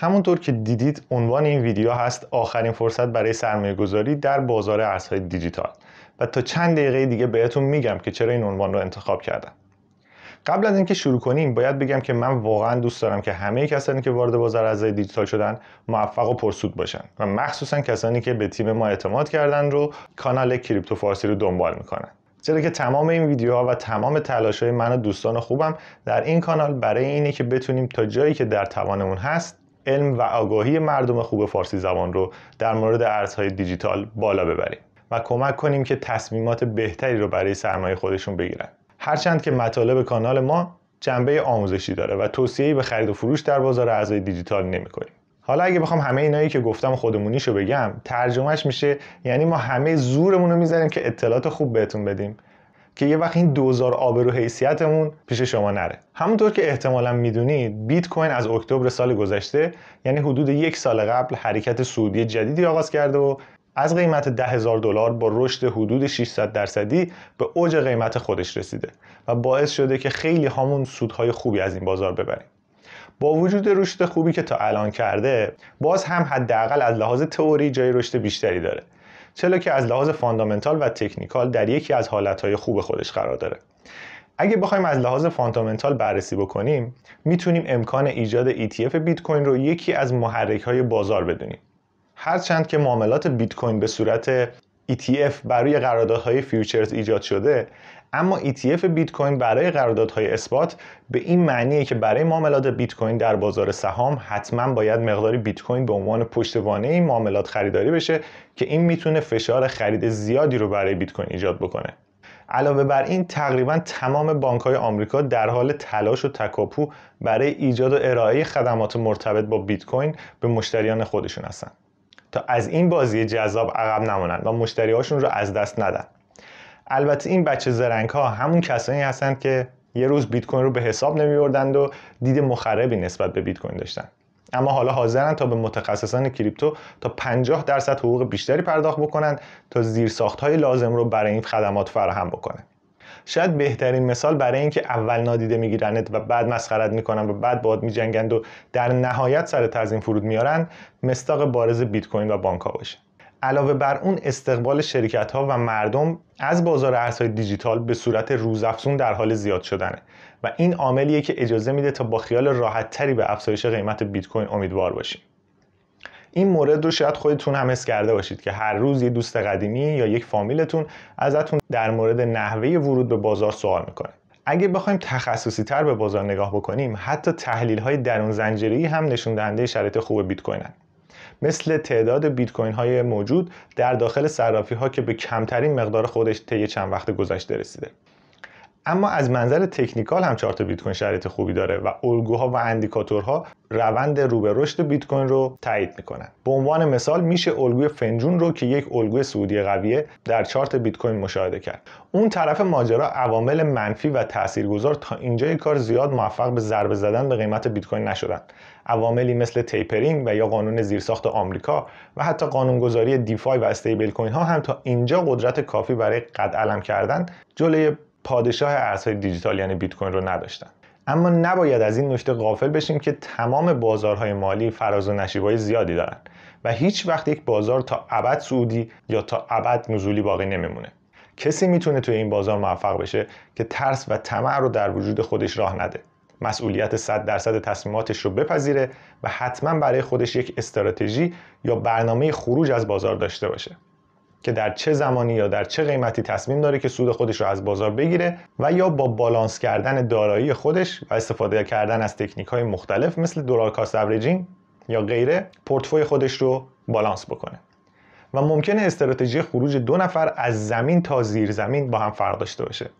همونطور که دیدید عنوان این ویدیو هست آخرین فرصت برای سرمایه گذاری در بازار ارزهای دیجیتال و تا چند دقیقه دیگه بهتون میگم که چرا این عنوان رو انتخاب کردم قبل از اینکه شروع کنیم باید بگم که من واقعا دوست دارم که همه کسانی که وارد بازار ارزهای دیجیتال شدن موفق و پرسود باشن و مخصوصا کسانی که به تیم ما اعتماد کردن رو کانال کریپتو فارسی رو دنبال میکنن چرا که تمام این ویدیوها و تمام تلاش های من و دوستان خوبم در این کانال برای اینه که بتونیم تا جایی که در توانمون هست علم و آگاهی مردم خوب فارسی زبان رو در مورد ارزهای دیجیتال بالا ببریم و کمک کنیم که تصمیمات بهتری رو برای سرمایه خودشون بگیرن هرچند که مطالب کانال ما جنبه آموزشی داره و توصیه‌ای به خرید و فروش در بازار ارزهای دیجیتال نمی‌کنیم حالا اگه بخوام همه اینایی که گفتم خودمونیشو بگم ترجمهش میشه یعنی ما همه زورمون رو میزنیم که اطلاعات خوب بهتون بدیم که یه وقت این دوزار آبرو حیثیتمون پیش شما نره همونطور که احتمالا میدونید بیت کوین از اکتبر سال گذشته یعنی حدود یک سال قبل حرکت سعودی جدیدی آغاز کرده و از قیمت 10000 دلار با رشد حدود 600 درصدی به اوج قیمت خودش رسیده و باعث شده که خیلی همون سودهای خوبی از این بازار ببریم با وجود رشد خوبی که تا الان کرده باز هم حداقل از لحاظ تئوری جای رشد بیشتری داره چرا که از لحاظ فاندامنتال و تکنیکال در یکی از حالتهای خوب خودش قرار داره اگه بخوایم از لحاظ فاندامنتال بررسی بکنیم میتونیم امکان ایجاد ETF بیت کوین رو یکی از محرک های بازار بدونیم هرچند که معاملات بیت کوین به صورت ETF برای قراردادهای فیوچرز ایجاد شده اما ETF بیت کوین برای قراردادهای اثبات به این معنیه که برای معاملات بیت کوین در بازار سهام حتما باید مقداری بیت کوین به عنوان پشتوانه این معاملات خریداری بشه که این میتونه فشار خرید زیادی رو برای بیت کوین ایجاد بکنه علاوه بر این تقریبا تمام بانک های آمریکا در حال تلاش و تکاپو برای ایجاد و ارائه خدمات مرتبط با بیت کوین به مشتریان خودشون هستن تا از این بازی جذاب عقب نمانند و مشتریهاشون رو از دست ندن البته این بچه زرنگ ها همون کسانی هستند که یه روز بیت کوین رو به حساب نمیبردند و دید مخربی نسبت به بیت کوین داشتن اما حالا حاضرن تا به متخصصان کریپتو تا 50 درصد حقوق بیشتری پرداخت بکنند تا ساخت های لازم رو برای این خدمات فراهم بکنه. شاید بهترین مثال برای اینکه اول نادیده میگیرند و بعد مسخرت میکنن و بعد باد میجنگند و در نهایت سر تزیین فرود میارن مستاق بارز بیت کوین و بانک باشه علاوه بر اون استقبال شرکت ها و مردم از بازار ارزهای دیجیتال به صورت روزافزون در حال زیاد شدنه و این عاملیه که اجازه میده تا با خیال راحت تری به افزایش قیمت بیت کوین امیدوار باشیم این مورد رو شاید خودتون هم حس کرده باشید که هر روز یه دوست قدیمی یا یک فامیلتون ازتون در مورد نحوه ورود به بازار سوال میکنه اگه بخوایم تخصصی تر به بازار نگاه بکنیم حتی تحلیل های درون زنجیری هم نشون دهنده شرایط خوب بیت کوینن مثل تعداد بیت کوین های موجود در داخل صرافی ها که به کمترین مقدار خودش طی چند وقت گذشته رسیده اما از منظر تکنیکال هم چارت بیت کوین شرایط خوبی داره و الگوها و اندیکاتورها روند رو به رشد بیت کوین رو تایید میکنن به عنوان مثال میشه الگوی فنجون رو که یک الگوی سعودی قویه در چارت بیت کوین مشاهده کرد اون طرف ماجرا عوامل منفی و تاثیرگذار تا اینجا اینجای کار زیاد موفق به ضربه زدن به قیمت بیت کوین نشدن عواملی مثل تیپرینگ و یا قانون زیرساخت آمریکا و حتی قانونگذاری دیفای و استیبل کوین ها هم تا اینجا قدرت کافی برای قد علم کردن جلوی پادشاه ارزهای دیجیتال یعنی بیت کوین رو نداشتن اما نباید از این نکته غافل بشیم که تمام بازارهای مالی فراز و نشیبای زیادی دارن و هیچ وقت یک بازار تا ابد سعودی یا تا ابد نزولی باقی نمیمونه کسی میتونه توی این بازار موفق بشه که ترس و طمع رو در وجود خودش راه نده مسئولیت 100 درصد تصمیماتش رو بپذیره و حتما برای خودش یک استراتژی یا برنامه خروج از بازار داشته باشه که در چه زمانی یا در چه قیمتی تصمیم داره که سود خودش رو از بازار بگیره و یا با بالانس کردن دارایی خودش و استفاده کردن از تکنیک های مختلف مثل دلار کاست اوریجینگ یا غیره پورتفوی خودش رو بالانس بکنه و ممکنه استراتژی خروج دو نفر از زمین تا زیر زمین با هم فرق داشته باشه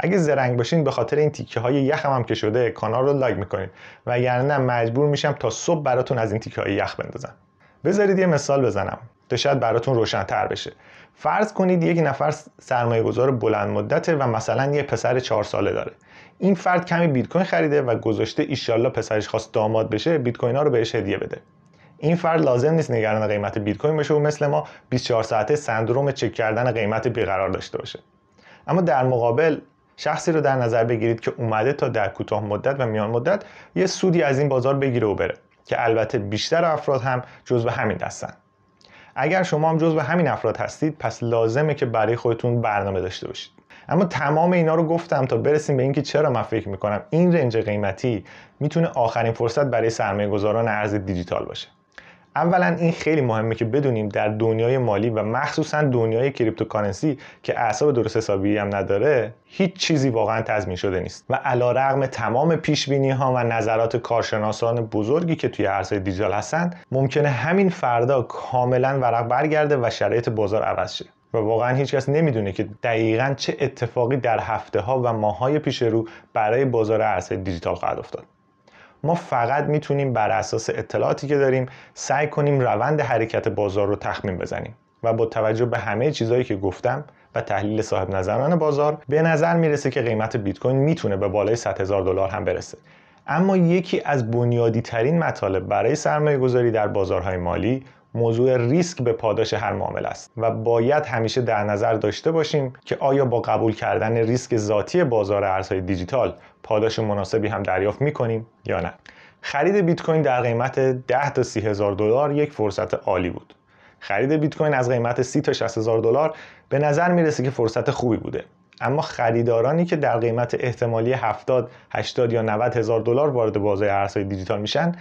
اگه زرنگ باشین به خاطر این تیکه های یخ هم که شده کانال رو لایک میکنید وگرنه مجبور میشم تا صبح براتون از این تیکه های یخ بندازم بذارید یه مثال بزنم شاید براتون روشنتر بشه فرض کنید یک نفر سرمایه گذار بلند مدته و مثلا یه پسر چهار ساله داره این فرد کمی بیت کوین خریده و گذاشته ایشالله پسرش خواست داماد بشه بیت کوین ها رو بهش هدیه بده این فرد لازم نیست نگران قیمت بیت کوین بشه و مثل ما 24 ساعته سندروم چک کردن قیمت بیقرار داشته باشه اما در مقابل شخصی رو در نظر بگیرید که اومده تا در کوتاه مدت و میان مدت یه سودی از این بازار بگیره و بره که البته بیشتر افراد هم جزو همین دستن اگر شما هم جزو همین افراد هستید پس لازمه که برای خودتون برنامه داشته باشید اما تمام اینا رو گفتم تا برسیم به اینکه چرا من فکر میکنم این رنج قیمتی میتونه آخرین فرصت برای سرمایه گذاران ارز دیجیتال باشه اولا این خیلی مهمه که بدونیم در دنیای مالی و مخصوصا دنیای کریپتوکارنسی که اعصاب درست حسابی هم نداره هیچ چیزی واقعا تضمین شده نیست و علا رغم تمام پیش بینی ها و نظرات کارشناسان بزرگی که توی عرصه دیجیتال هستند ممکنه همین فردا کاملا ورق برگرده و شرایط بازار عوض شه و واقعا هیچکس نمیدونه که دقیقا چه اتفاقی در هفته ها و ماه های پیش رو برای بازار ارز دیجیتال خواهد افتاد ما فقط میتونیم بر اساس اطلاعاتی که داریم سعی کنیم روند حرکت بازار رو تخمین بزنیم و با توجه به همه چیزهایی که گفتم و تحلیل صاحب نظران بازار به نظر میرسه که قیمت بیت کوین میتونه به بالای 100 هزار دلار هم برسه اما یکی از بنیادی ترین مطالب برای سرمایه گذاری در بازارهای مالی موضوع ریسک به پاداش هر معامله است و باید همیشه در نظر داشته باشیم که آیا با قبول کردن ریسک ذاتی بازار ارزهای دیجیتال پاداش مناسبی هم دریافت میکنیم یا نه خرید بیت کوین در قیمت 10 تا 30 هزار دلار یک فرصت عالی بود خرید بیت کوین از قیمت 30 تا 60 هزار دلار به نظر میرسه که فرصت خوبی بوده اما خریدارانی که در قیمت احتمالی 70 80 یا 90 هزار دلار وارد بازار ارزهای دیجیتال میشن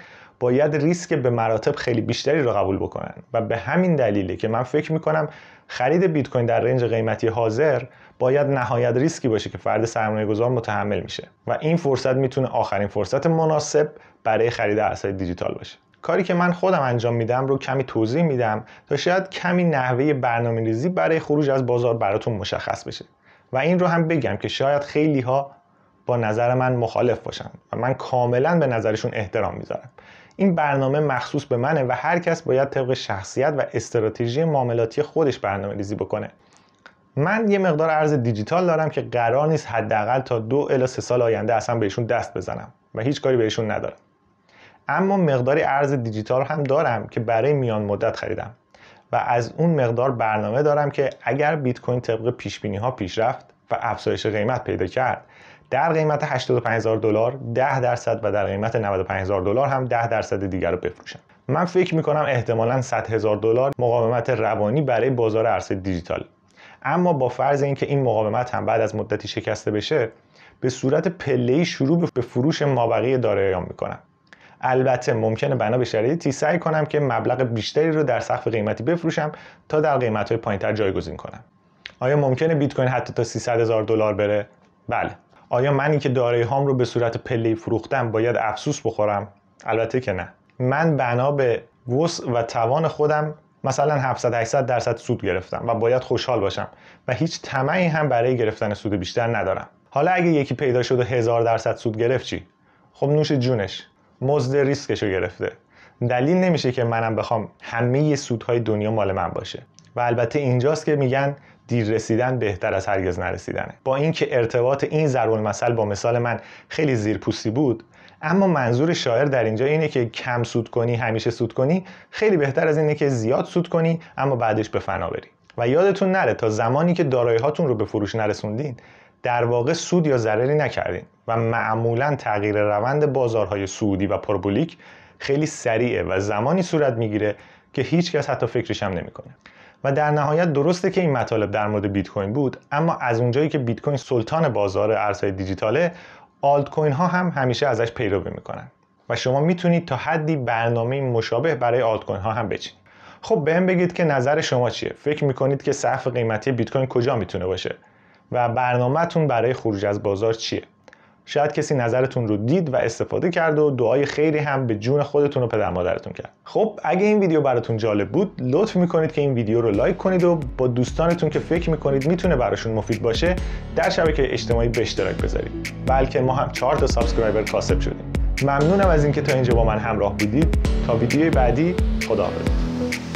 باید ریسک به مراتب خیلی بیشتری رو قبول بکنن و به همین دلیله که من فکر میکنم خرید بیت کوین در رنج قیمتی حاضر باید نهایت ریسکی باشه که فرد سرمایه گذار متحمل میشه و این فرصت میتونه آخرین فرصت مناسب برای خرید ارزهای دیجیتال باشه کاری که من خودم انجام میدم رو کمی توضیح میدم تا شاید کمی نحوه برنامه ریزی برای خروج از بازار براتون مشخص بشه و این رو هم بگم که شاید خیلی ها با نظر من مخالف باشن و من کاملا به نظرشون احترام میذارم این برنامه مخصوص به منه و هر کس باید طبق شخصیت و استراتژی معاملاتی خودش برنامه ریزی بکنه من یه مقدار ارز دیجیتال دارم که قرار نیست حداقل تا دو الا سه سال آینده اصلا بهشون دست بزنم و هیچ کاری بهشون ندارم اما مقداری ارز دیجیتال هم دارم که برای میان مدت خریدم و از اون مقدار برنامه دارم که اگر بیت کوین طبق پیش بینی ها پیشرفت و افزایش قیمت پیدا کرد در قیمت 85000 دلار 10 درصد و در قیمت 95000 دلار هم 10 درصد دیگر رو بفروشن من فکر می کنم احتمالاً دلار مقاومت روانی برای بازار ارز دیجیتال اما با فرض اینکه این مقاومت هم بعد از مدتی شکسته بشه به صورت پله‌ای شروع به فروش مابقی دارایی‌ام میکنم البته ممکنه بنا به شرایطی سعی کنم که مبلغ بیشتری رو در سقف قیمتی بفروشم تا در قیمت‌های پایینتر جایگزین کنم آیا ممکنه بیت کوین حتی تا 300 هزار دلار بره بله آیا منی که دارای هام رو به صورت پله فروختم باید افسوس بخورم البته که نه من بنا به وسع و توان خودم مثلا 700 800 درصد سود گرفتم و باید خوشحال باشم و هیچ طمعی هم برای گرفتن سود بیشتر ندارم حالا اگه یکی پیدا شد و 1000 درصد سود گرفت چی خب نوش جونش مزد ریسکش رو گرفته دلیل نمیشه که منم بخوام همه سودهای دنیا مال من باشه و البته اینجاست که میگن دیر رسیدن بهتر از هرگز نرسیدنه با اینکه ارتباط این ضرب با مثال من خیلی زیرپوستی بود اما منظور شاعر در اینجا اینه که کم سود کنی همیشه سود کنی خیلی بهتر از اینه که زیاد سود کنی اما بعدش به فنا بری و یادتون نره تا زمانی که دارایی هاتون رو به فروش نرسوندین در واقع سود یا ضرری نکردین و معمولا تغییر روند بازارهای سعودی و پربولیک خیلی سریعه و زمانی صورت میگیره که هیچکس حتی فکرش هم نمیکنه و در نهایت درسته که این مطالب در مورد بیت کوین بود اما از اونجایی که بیت کوین سلطان بازار ارزهای دیجیتاله آلت کوین ها هم همیشه ازش پیروی میکنن و شما میتونید تا حدی برنامه مشابه برای آلت کوین ها هم بچینید خب بهم بگید که نظر شما چیه فکر میکنید که سقف قیمتی بیت کوین کجا میتونه باشه و برنامهتون برای خروج از بازار چیه شاید کسی نظرتون رو دید و استفاده کرد و دعای خیری هم به جون خودتون و پدر مادرتون کرد خب اگه این ویدیو براتون جالب بود لطف میکنید که این ویدیو رو لایک کنید و با دوستانتون که فکر میکنید میتونه براشون مفید باشه در شبکه اجتماعی به اشتراک بذارید بلکه ما هم 4 تا سابسکرایبر کاسب شدیم ممنونم از اینکه تا اینجا با من همراه بودید تا ویدیوی بعدی خداحافظ